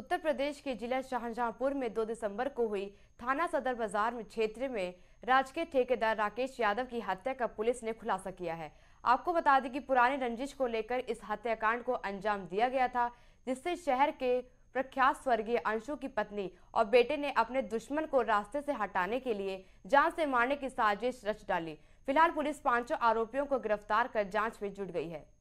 उत्तर प्रदेश के जिला शाहजहांपुर में 2 दिसंबर को हुई थाना सदर बाजार में क्षेत्र में राजकीय ठेकेदार राकेश यादव की हत्या का पुलिस ने खुलासा किया है आपको बता दें कि पुराने रंजिश को लेकर इस हत्याकांड को अंजाम दिया गया था जिससे शहर के प्रख्यात स्वर्गीय अंशु की पत्नी और बेटे ने अपने दुश्मन को रास्ते से हटाने के लिए जान से मारने की साजिश रच डाली फिलहाल पुलिस पांचों आरोपियों को गिरफ्तार कर जांच में जुट गई है